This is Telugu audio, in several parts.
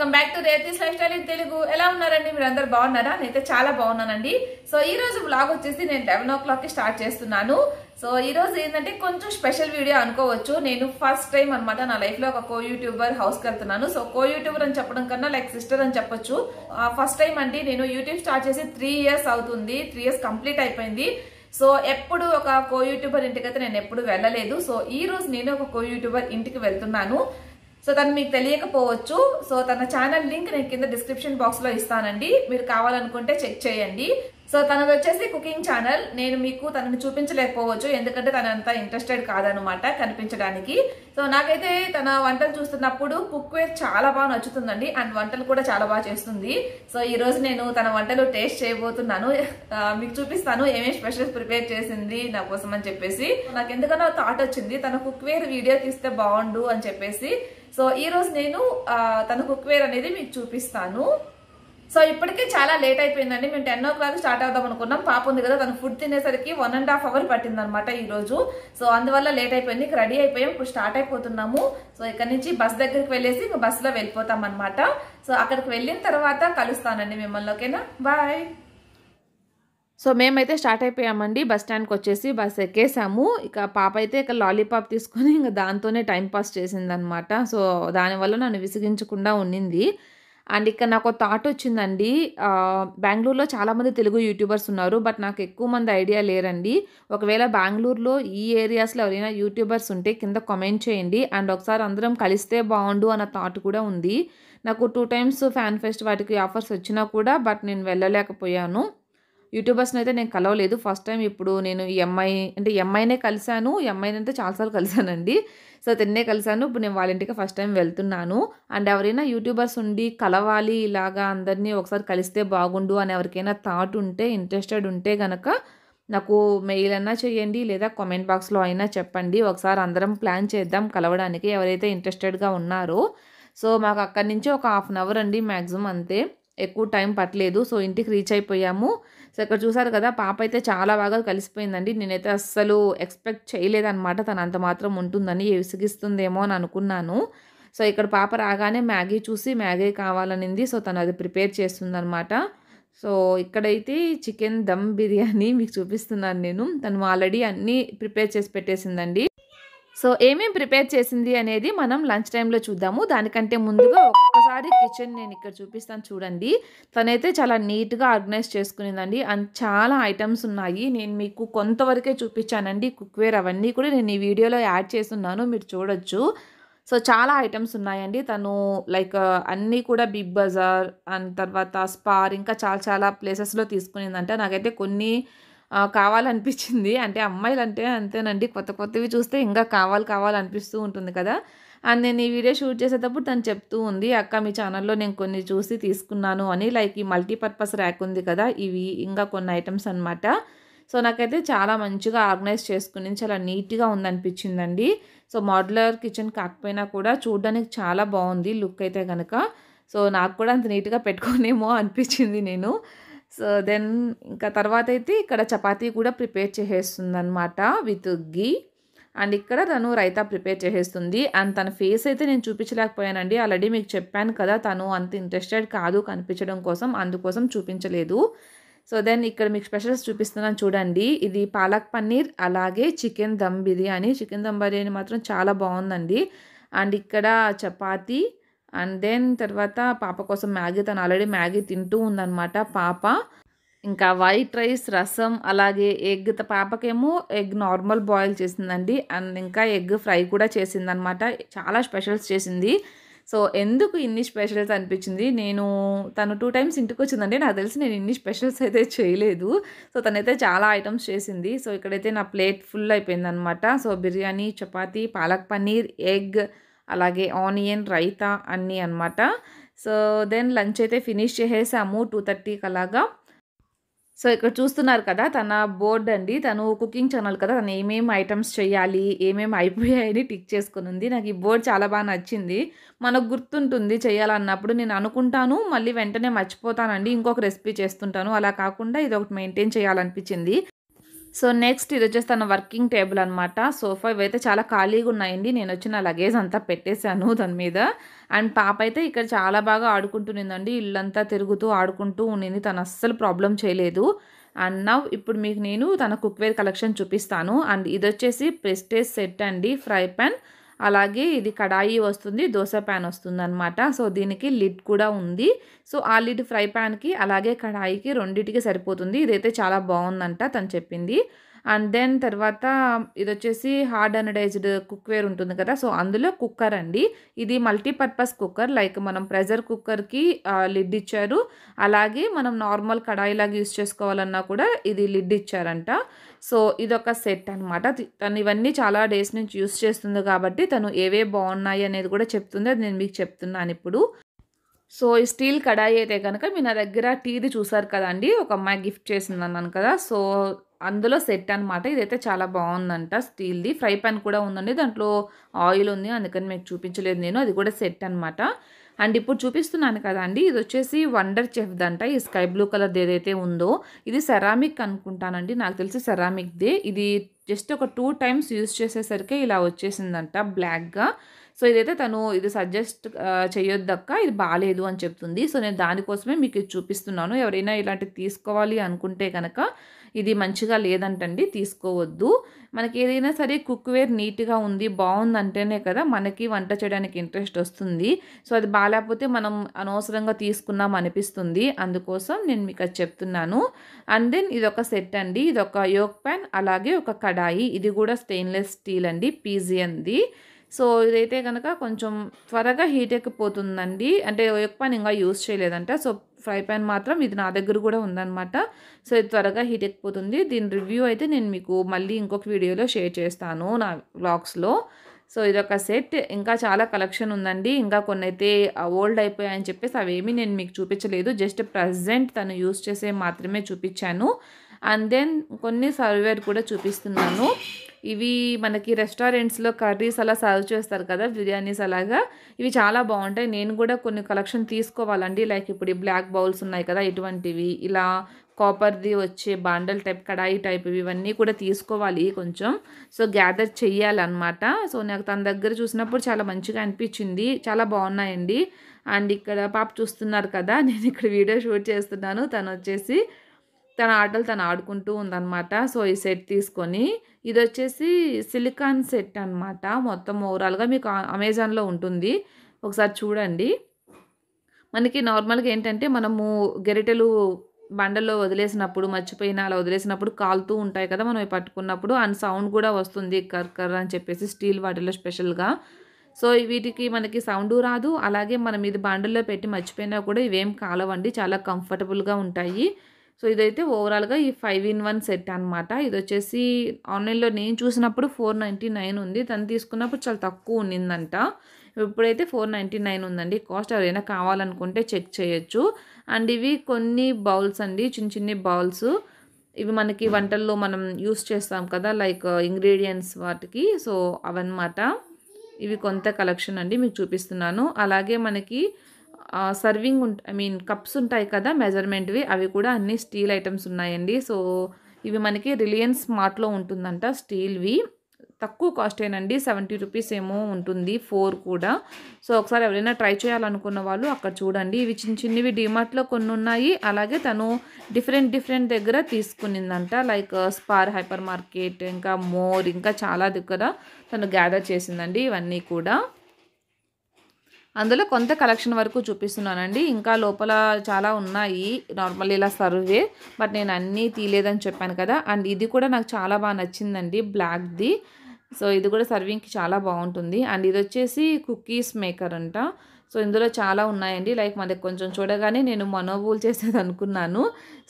welcome back to Reethi lifestyle in Telugu ఎలా ఉన్నారండి మీరు అందరు బాగున్నారా నేనైతే చాలా బాగున్నానండి సో ఈ రోజు బ్లాగ్ వచ్చేసి నేను లెవెన్ ఓ క్లాక్ కి స్టార్ట్ చేస్తున్నాను సో ఈ రోజు ఏంటంటే కొంచెం స్పెషల్ వీడియో అనుకోవచ్చు నేను ఫస్ట్ టైం అనమాట నా లైఫ్ లో ఒక కో యూట్యూబర్ హౌస్ కడుతున్నాను సో కో యూట్యూబర్ అని చెప్పడం కన్నా లైక్ సిస్టర్ అని చెప్పొచ్చు ఫస్ట్ టైం అంటే నేను యూట్యూబ్ స్టార్ట్ చేసి త్రీ ఇయర్స్ అవుతుంది త్రీ ఇయర్స్ కంప్లీట్ అయిపోయింది సో ఎప్పుడు ఒక కో యూట్యూబర్ ఇంటికైతే నేను ఎప్పుడు వెళ్ళలేదు సో ఈ రోజు నేను ఒక కో యూట్యూబర్ ఇంటికి వెళ్తున్నాను సో తను మీకు తెలియకపోవచ్చు సో తన ఛానల్ లింక్ నేను కింద డిస్క్రిప్షన్ బాక్స్లో ఇస్తానండి మీరు కావాలనుకుంటే చెక్ చేయండి సో తనది వచ్చేసి కుకింగ్ ఛానల్ నేను మీకు తనని చూపించలేకపోవచ్చు ఎందుకంటే తన అంత ఇంట్రెస్టెడ్ కాదనమాట కనిపించడానికి సో నాకైతే తన వంటలు చూస్తున్నప్పుడు కుక్ వేర్ చాలా బాగా నచ్చుతుందండి అండ్ వంటలు కూడా చాలా బాగా చేస్తుంది సో ఈ రోజు నేను తన వంటలు టేస్ట్ చేయబోతున్నాను మీకు చూపిస్తాను ఏమేమి స్పెషల్స్ ప్రిపేర్ చేసింది నా కోసం అని చెప్పేసి నాకు ఎందుకన్నా థాట్ వచ్చింది తన కుక్ వేర్ వీడియో తీస్తే బాగుండు అని చెప్పేసి సో ఈ రోజు నేను తన కుక్ వేర్ అనేది మీకు చూపిస్తాను సో ఇప్పటికే చాలా లేట్ అయిపోయిందండి మేము టెన్ ఓ క్లాక్ స్టార్ట్ అవుదాం అనుకున్నాం పాప ఉంది కదా తను ఫుడ్ తినేసరికి వన్ అండ్ హాఫ్ అవర్ పట్టిందనమాట ఈ రోజు సో అందువల్ల లేట్ అయిపోయింది ఇక రెడీ అయిపోయాం ఇప్పుడు స్టార్ట్ అయిపోతున్నాము సో ఇక్కడ నుంచి బస్ దగ్గరికి వెళ్ళేసి బస్ బస్సులో వెళ్ళిపోతాం అనమాట సో అక్కడికి వెళ్ళిన తర్వాత కలుస్తానండి మిమ్మల్ని ఓకేనా బాయ్ సో మేమైతే స్టార్ట్ అయిపోయామండి బస్ స్టాండ్కి వచ్చేసి బస్ ఎక్కేసాము ఇక పాప అయితే ఇక లాలీపాప్ తీసుకొని ఇంకా దాంతోనే టైంపాస్ చేసిందనమాట సో దానివల్ల నన్ను విసిగించకుండా ఉండింది అండ్ ఇక్కడ నాకు థాట్ వచ్చిందండి బెంగళూరులో చాలామంది తెలుగు యూట్యూబర్స్ ఉన్నారు బట్ నాకు ఎక్కువ మంది ఐడియా లేరండి ఒకవేళ బెంగళూరులో ఈ ఏరియాస్లో ఎవరైనా యూట్యూబర్స్ ఉంటే కింద కామెంట్ చేయండి అండ్ ఒకసారి అందరం కలిస్తే బాగుండు అన్న థాట్ కూడా ఉంది నాకు టూ టైమ్స్ ఫ్యాన్ ఫెస్ట్ వాటికి ఆఫర్స్ వచ్చినా కూడా బట్ నేను వెళ్ళలేకపోయాను యూట్యూబర్స్ని అయితే నేను కలవలేదు ఫస్ట్ టైం ఇప్పుడు నేను ఎంఐ అంటే ఎంఐనే కలిశాను ఎంఐని అయితే చాలాసార్లు కలిశానండి సో తిన్నే కలిసాను ఇప్పుడు నేను వాళ్ళ ఇంటికి ఫస్ట్ టైం వెళ్తున్నాను అండ్ ఎవరైనా యూట్యూబర్స్ ఉండి కలవాలి ఇలాగా అందరినీ ఒకసారి కలిస్తే బాగుండు అని ఎవరికైనా థాట్ ఉంటే ఇంట్రెస్టెడ్ ఉంటే కనుక నాకు మెయిల్ అన్నా చేయండి లేదా కామెంట్ బాక్స్లో అయినా చెప్పండి ఒకసారి అందరం ప్లాన్ చేద్దాం కలవడానికి ఎవరైతే ఇంట్రెస్టెడ్గా ఉన్నారో సో మాకు అక్కడి నుంచి ఒక హాఫ్ అన్ అవర్ అండి మ్యాక్సిమం అంతే ఎక్కువ టైం పట్టలేదు సో ఇంటికి రీచ్ అయిపోయాము సో ఇక్కడ చూసారు కదా పాప అయితే చాలా బాగా కలిసిపోయిందండి నేనైతే అస్సలు ఎక్స్పెక్ట్ చేయలేదన్నమాట తను అంత మాత్రం ఉంటుందని విసిగిస్తుందేమో అని అనుకున్నాను సో ఇక్కడ పాప రాగానే మ్యాగీ చూసి మ్యాగీ కావాలనింది సో తను అది ప్రిపేర్ చేస్తుందనమాట సో ఇక్కడైతే చికెన్ దమ్ బిర్యానీ మీకు చూపిస్తున్నాను నేను తను ఆల్రెడీ అన్నీ ప్రిపేర్ చేసి పెట్టేసిందండి సో ఏమేమి ప్రిపేర్ చేసింది అనేది మనం లంచ్ టైంలో చూద్దాము దానికంటే ముందుగా ఒక్కసారి కిచెన్ నేను ఇక్కడ చూపిస్తాను చూడండి తనైతే చాలా నీట్గా ఆర్గనైజ్ చేసుకునిందండి అండ్ చాలా ఐటమ్స్ ఉన్నాయి నేను మీకు కొంతవరకే చూపించానండి కుక్వేర్ అవన్నీ కూడా నేను ఈ వీడియోలో యాడ్ చేస్తున్నాను మీరు చూడొచ్చు సో చాలా ఐటమ్స్ ఉన్నాయండి తను లైక్ అన్నీ కూడా బిగ్ బజార్ అండ్ తర్వాత స్పార్ ఇంకా చాలా చాలా ప్లేసెస్లో తీసుకునిందంట నాకైతే కొన్ని కావాలనిపించింది అంటే అమ్మాయిలంటే అంతేనండి కొత్త కొత్తవి చూస్తే ఇంకా కావాలి కావాలనిపిస్తూ ఉంటుంది కదా అండ్ నేను ఈ వీడియో షూట్ చేసేటప్పుడు తను చెప్తూ ఉంది అక్క మీ ఛానల్లో నేను కొన్ని చూసి తీసుకున్నాను అని లైక్ ఈ మల్టీపర్పస్ ర్యాక్ ఉంది కదా ఇవి ఇంకా కొన్ని ఐటమ్స్ అనమాట సో నాకైతే చాలా మంచిగా ఆర్గనైజ్ చేసుకుని చాలా నీట్గా ఉందనిపించిందండి సో మోడ్యులర్ కిచెన్ కాకపోయినా కూడా చూడడానికి చాలా బాగుంది లుక్ అయితే కనుక సో నాకు కూడా అంత నీట్గా పెట్టుకోనేమో అనిపించింది నేను సో దెన్ ఇంకా తర్వాత అయితే ఇక్కడ చపాతీ కూడా ప్రిపేర్ చేసేస్తుందనమాట విత్ గీ అండ్ ఇక్కడ తను రైతా ప్రిపేర్ చేసేస్తుంది అండ్ తన ఫేస్ అయితే నేను చూపించలేకపోయానండి ఆల్రెడీ మీకు చెప్పాను కదా తను అంత ఇంట్రెస్టెడ్ కాదు కనిపించడం కోసం అందుకోసం చూపించలేదు సో దెన్ ఇక్కడ మీకు స్పెషల్స్ చూపిస్తున్నాను చూడండి ఇది పాలక్ పన్నీర్ అలాగే చికెన్ దమ్ బిర్యానీ చికెన్ దమ్ బిర్యానీ మాత్రం చాలా బాగుందండి అండ్ ఇక్కడ చపాతీ అండ్ దెన్ తర్వాత పాప కోసం మ్యాగీ తను ఆల్రెడీ మ్యాగీ తింటూ ఉందనమాట పాప ఇంకా వైట్ రైస్ రసం అలాగే ఎగ్ పాపకేమో ఎగ్ నార్మల్ బాయిల్ చేసిందండి అండ్ ఇంకా ఎగ్ ఫ్రై కూడా చేసిందనమాట చాలా స్పెషల్స్ చేసింది సో ఎందుకు ఇన్ని స్పెషల్స్ అనిపించింది నేను తను టూ టైమ్స్ ఇంటికి వచ్చిందండి నాకు తెలిసి నేను ఇన్ని స్పెషల్స్ అయితే చేయలేదు సో తనైతే చాలా ఐటమ్స్ చేసింది సో ఇక్కడైతే నా ప్లేట్ ఫుల్ అయిపోయిందనమాట సో బిర్యానీ చపాతీ పాలక్ పన్నీర్ ఎగ్ అలాగే ఆనియన్ రైతా అన్నీ అనమాట సో దెన్ లంచ్ అయితే ఫినిష్ చేసేసాము టూ థర్టీకి అలాగా సో ఇక్కడ చూస్తున్నారు కదా తన బోర్డ్ అండి తను కుకింగ్ ఛానల్ కదా తను ఏమేమి ఐటమ్స్ చేయాలి ఏమేమి అయిపోయాయని టిక్ ఉంది నాకు ఈ బోర్డ్ చాలా బాగా నచ్చింది మనకు గుర్తుంటుంది చేయాలన్నప్పుడు నేను అనుకుంటాను మళ్ళీ వెంటనే మర్చిపోతానండి ఇంకొక రెసిపీ చేస్తుంటాను అలా కాకుండా ఇది ఒకటి మెయింటైన్ చేయాలనిపించింది సో నెక్స్ట్ ఇది వచ్చేసి తన వర్కింగ్ టేబుల్ అనమాట సోఫా ఇవైతే చాలా ఖాళీగా ఉన్నాయండి నేను వచ్చి నా లగేజ్ అంతా పెట్టేశాను దాని మీద అండ్ పాప అయితే ఇక్కడ చాలా బాగా ఆడుకుంటునిందండి ఇల్లంతా తిరుగుతూ ఆడుకుంటూ ఉండింది తను అస్సలు ప్రాబ్లం చేయలేదు అండ్ నవ్ ఇప్పుడు మీకు నేను తన కుక్వేర్ కలెక్షన్ చూపిస్తాను అండ్ ఇది వచ్చేసి ప్రెస్టేజ్ సెట్ అండి ఫ్రై ప్యాన్ అలాగే ఇది కడాయి వస్తుంది దోశ ప్యాన్ వస్తుంది అనమాట సో దీనికి లిడ్ కూడా ఉంది సో ఆ లిడ్ ఫ్రై ప్యాన్కి అలాగే కడాయికి రెండింటికి సరిపోతుంది ఇదైతే చాలా బాగుందంట తను చెప్పింది అండ్ దెన్ తర్వాత ఇది వచ్చేసి హార్డ్ అనడైజ్డ్ కుక్వేర్ ఉంటుంది కదా సో అందులో కుక్కర్ అండి ఇది మల్టీపర్పస్ కుక్కర్ లైక్ మనం ప్రెజర్ కుక్కర్కి లిడ్ ఇచ్చారు అలాగే మనం నార్మల్ కడాయిలాగా యూస్ చేసుకోవాలన్నా కూడా ఇది లిడ్ ఇచ్చారంట సో ఇది ఒక సెట్ అనమాట తను ఇవన్నీ చాలా డేస్ నుంచి యూస్ చేస్తుంది కాబట్టి తను ఏవే బాగున్నాయి అనేది కూడా చెప్తుంది అది నేను మీకు చెప్తున్నాను ఇప్పుడు సో ఈ స్టీల్ కడాయి అయితే కనుక మీ నా దగ్గర టీది చూసారు కదండి ఒక అమ్మాయి గిఫ్ట్ చేసింది అన్నాను కదా సో అందులో సెట్ అనమాట ఇదైతే చాలా బాగుందంట స్టీల్ది ఫ్రై ప్యాన్ కూడా ఉందండి దాంట్లో ఆయిల్ ఉంది అందుకని మీకు చూపించలేదు నేను అది కూడా సెట్ అనమాట అండ్ ఇప్పుడు చూపిస్తున్నాను కదండి ఇది వచ్చేసి వండర్ చెఫ్ అంట ఈ స్కై బ్లూ కలర్ది ఏదైతే ఉందో ఇది సెరామిక్ అనుకుంటానండి నాకు తెలిసి సెరామిక్దే ఇది జస్ట్ ఒక టూ టైమ్స్ యూజ్ చేసేసరికి ఇలా వచ్చేసిందంట బ్లాక్గా సో ఇదైతే తను ఇది సజెస్ట్ చేయొద్దక్క ఇది బాగాలేదు అని చెప్తుంది సో నేను దానికోసమే మీకు చూపిస్తున్నాను ఎవరైనా ఇలాంటివి తీసుకోవాలి అనుకుంటే కనుక ఇది మంచిగా లేదంటండి తీసుకోవద్దు మనకి ఏదైనా సరే కుక్వేర్ నీట్గా ఉంది బాగుందంటేనే కదా మనకి వంట చేయడానికి ఇంట్రెస్ట్ వస్తుంది సో అది బాగాలేకపోతే మనం అనవసరంగా తీసుకున్నాం అనిపిస్తుంది అందుకోసం నేను మీకు అది చెప్తున్నాను అండ్ దెన్ ఇది ఒక సెట్ అండి ఇది ఒక యోక్ ప్యాన్ అలాగే ఒక కడాయి ఇది కూడా స్టెయిన్లెస్ స్టీల్ అండి పీజీ అంది సో ఇదైతే కనుక కొంచెం త్వరగా హీట్ ఎక్కిపోతుందండి అంటే ఎక్కువ ఇంకా యూజ్ చేయలేదంట సో ఫ్రై ప్యాన్ మాత్రం ఇది నా దగ్గర కూడా ఉందన్నమాట సో ఇది త్వరగా హీట్ ఎక్కిపోతుంది దీని రివ్యూ అయితే నేను మీకు మళ్ళీ ఇంకొక వీడియోలో షేర్ చేస్తాను నా బ్లాగ్స్లో సో ఇదొక సెట్ ఇంకా చాలా కలెక్షన్ ఉందండి ఇంకా కొన్ని అయితే ఓల్డ్ అయిపోయాయని చెప్పేసి అవేమీ నేను మీకు చూపించలేదు జస్ట్ ప్రజెంట్ తను యూస్ చేసే మాత్రమే చూపించాను అండ్ దెన్ కొన్ని సర్వేర్ కూడా చూపిస్తున్నాను ఇవి మనకి రెస్టారెంట్స్లో కర్రీస్ అలా సర్వ్ చేస్తారు కదా బిర్యానీస్ అలాగా ఇవి చాలా బాగుంటాయి నేను కూడా కొన్ని కలెక్షన్ తీసుకోవాలండి లైక్ ఇప్పుడు ఈ బ్లాక్ బౌల్స్ ఉన్నాయి కదా ఇటువంటివి ఇలా కాపర్ది వచ్చే బాండల్ టైప్ కడాయి టైప్ ఇవన్నీ కూడా తీసుకోవాలి కొంచెం సో గ్యాదర్ చెయ్యాలన్నమాట సో నాకు తన దగ్గర చూసినప్పుడు చాలా మంచిగా అనిపించింది చాలా బాగున్నాయండి అండ్ ఇక్కడ పాప చూస్తున్నారు కదా నేను ఇక్కడ వీడియో షూట్ చేస్తున్నాను తను వచ్చేసి తన ఆటలు తను ఆడుకుంటూ ఉందన్నమాట సో ఈ సెట్ తీసుకొని ఇది వచ్చేసి సిలికాన్ సెట్ అనమాట మొత్తం ఓవరాల్గా మీకు అమెజాన్లో ఉంటుంది ఒకసారి చూడండి మనకి నార్మల్గా ఏంటంటే మనము గెరిటెలు బండల్లో వదిలేసినప్పుడు మర్చిపోయిన అలా వదిలేసినప్పుడు కాలుతూ ఉంటాయి కదా మనం పట్టుకున్నప్పుడు అండ్ సౌండ్ కూడా వస్తుంది కర్ర అని చెప్పేసి స్టీల్ వాటిలో స్పెషల్గా సో వీటికి మనకి సౌండ్ రాదు అలాగే మనం ఇది బండల్లో పెట్టి మర్చిపోయినా కూడా ఇవేం కాలవండి చాలా కంఫర్టబుల్గా ఉంటాయి సో ఇదైతే ఓవరాల్గా ఈ ఫైవ్ ఇన్ వన్ సెట్ అనమాట ఇది వచ్చేసి ఆన్లైన్లో నేను చూసినప్పుడు ఫోర్ నైంటీ నైన్ ఉంది తను తీసుకున్నప్పుడు చాలా తక్కువ ఉన్నిందంట ఇప్పుడైతే ఫోర్ నైంటీ నైన్ ఉందండి కాస్ట్ ఎవరైనా కావాలనుకుంటే చెక్ చేయొచ్చు అండ్ ఇవి కొన్ని బౌల్స్ అండి చిన్న చిన్ని బౌల్స్ ఇవి మనకి వంటల్లో మనం యూస్ చేస్తాం కదా లైక్ ఇంగ్రీడియంట్స్ వాటికి సో అవన్నమాట ఇవి కొంత కలెక్షన్ అండి మీకు చూపిస్తున్నాను అలాగే మనకి సర్వింగ్ ఉంట ఐ మీన్ కప్స్ ఉంటాయి కదా మెజర్మెంట్వి అవి కూడా అన్ని స్టీల్ ఐటమ్స్ ఉన్నాయండి సో ఇవి మనకి రిలయన్స్ మార్ట్లో ఉంటుందంట స్టీల్వి తక్కువ కాస్ట్ ఏనండి సెవెంటీ రూపీస్ ఏమో ఉంటుంది ఫోర్ కూడా సో ఒకసారి ఎవరైనా ట్రై చేయాలనుకున్న వాళ్ళు అక్కడ చూడండి ఇవి చిన్న చిన్నవి డిమార్ట్లో కొన్ని ఉన్నాయి అలాగే తను డిఫరెంట్ డిఫరెంట్ దగ్గర తీసుకునిందంట లైక్ స్పార్ హైపర్ మార్కెట్ ఇంకా మోర్ ఇంకా చాలా దగ్గర తను గ్యాదర్ చేసిందండి ఇవన్నీ కూడా అందులో కొంత కలెక్షన్ వరకు చూపిస్తున్నానండి ఇంకా లోపల చాలా ఉన్నాయి నార్మల్ ఇలా సర్వే బట్ నేను అన్నీ తీయలేదని చెప్పాను కదా అండ్ ఇది కూడా నాకు చాలా బాగా నచ్చిందండి బ్లాక్ది సో ఇది కూడా సర్వింగ్కి చాలా బాగుంటుంది అండ్ ఇది వచ్చేసి కుకీస్ మేకర్ అంట సో ఇందులో చాలా ఉన్నాయండి లైక్ మన కొంచెం చూడగానే నేను మనోబూల్ చేసేది అనుకున్నాను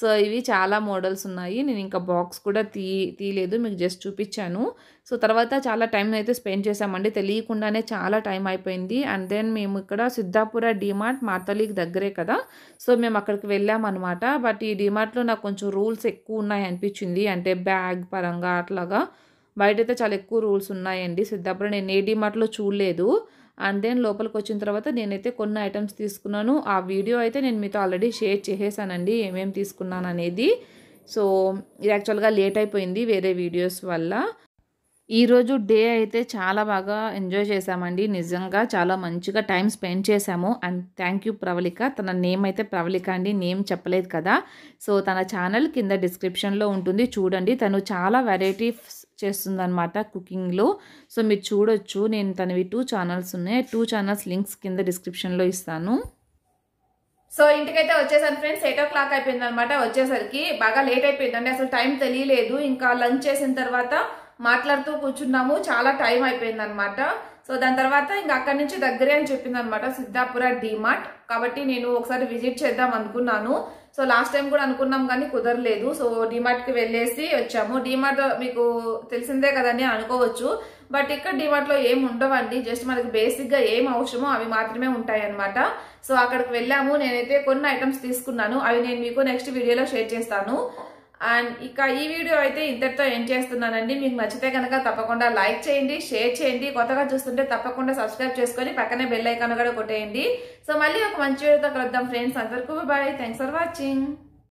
సో ఇవి చాలా మోడల్స్ ఉన్నాయి నేను ఇంకా బాక్స్ కూడా తీ తీయలేదు మీకు జస్ట్ చూపించాను సో తర్వాత చాలా టైం అయితే స్పెండ్ చేసామండి తెలియకుండానే చాలా టైం అయిపోయింది అండ్ దెన్ మేము ఇక్కడ సిద్ధాపుర డిమార్ట్ మార్తలీకి దగ్గరే కదా సో మేము అక్కడికి వెళ్ళామన్నమాట బట్ ఈ డిమార్ట్లో నాకు కొంచెం రూల్స్ ఎక్కువ ఉన్నాయి అనిపించింది అంటే బ్యాగ్ పరంగా అట్లాగా బయటైతే చాలా ఎక్కువ రూల్స్ ఉన్నాయండి సిద్ధాపురం నేను ఏ డిమార్ట్లో చూడలేదు అండ్ దెన్ లోపలికి వచ్చిన తర్వాత నేనైతే కొన్ని ఐటమ్స్ తీసుకున్నాను ఆ వీడియో అయితే నేను మీతో ఆల్రెడీ షేర్ చేసేసానండి ఏమేమి తీసుకున్నాను అనేది సో ఇది యాక్చువల్గా లేట్ అయిపోయింది వేరే వీడియోస్ వల్ల ఈరోజు డే అయితే చాలా బాగా ఎంజాయ్ చేశామండి నిజంగా చాలా మంచిగా టైం స్పెండ్ చేశాము అండ్ థ్యాంక్ యూ ప్రవళిక తన నేమ్ అయితే ప్రవళిక అండి నేమ్ చెప్పలేదు కదా సో తన ఛానల్ కింద డిస్క్రిప్షన్లో ఉంటుంది చూడండి తను చాలా వెరైటీస్ చేస్తుందనమాట కుకింగ్లో సో మీరు చూడొచ్చు నేను తనవి టూ ఛానల్స్ ఉన్నాయి టూ ఛానల్స్ లింక్స్ కింద డిస్క్రిప్షన్లో ఇస్తాను సో ఇంటికైతే వచ్చేసాను ఫ్రెండ్స్ ఎయిట్ ఓ క్లాక్ అయిపోయింది అనమాట వచ్చేసరికి బాగా లేట్ అయిపోయిందండి అసలు టైం తెలియలేదు ఇంకా లంచ్ చేసిన తర్వాత మాట్లాడుతూ కూర్చున్నాము చాలా టైం అయిపోయింది అనమాట సో దాని తర్వాత ఇంకా అక్కడి నుంచి దగ్గరే అని చెప్పింది అనమాట సిద్ధాపుర డిమార్ట్ కాబట్టి నేను ఒకసారి విజిట్ చేద్దాం అనుకున్నాను సో లాస్ట్ టైం కూడా అనుకున్నాం కానీ కుదరలేదు సో డిమార్ట్కి వెళ్ళేసి వచ్చాము డిమార్ట్ మీకు తెలిసిందే కదని అనుకోవచ్చు బట్ ఇక్కడ డిమార్ట్లో ఏం ఉండవండి జస్ట్ మనకి బేసిక్గా ఏం అవసరమో అవి మాత్రమే ఉంటాయి అనమాట సో అక్కడికి వెళ్ళాము నేనైతే కొన్ని ఐటమ్స్ తీసుకున్నాను అవి నేను మీకు నెక్స్ట్ వీడియోలో షేర్ చేస్తాను అండ్ ఇక ఈ వీడియో అయితే ఇద్దరితో ఏం చేస్తున్నానండి మీకు నచ్చితే కనుక తప్పకుండా లైక్ చేయండి షేర్ చేయండి కొత్తగా చూస్తుంటే తప్పకుండా సబ్స్క్రైబ్ చేసుకొని పక్కనే బెల్ ఐకాన్ కూడా కొట్టేయండి సో మళ్ళీ ఒక మంచి వీడియోతో కలుద్దాం ఫ్రెండ్స్ అందరికీ బాయ్ థ్యాంక్స్ ఫర్ వాచింగ్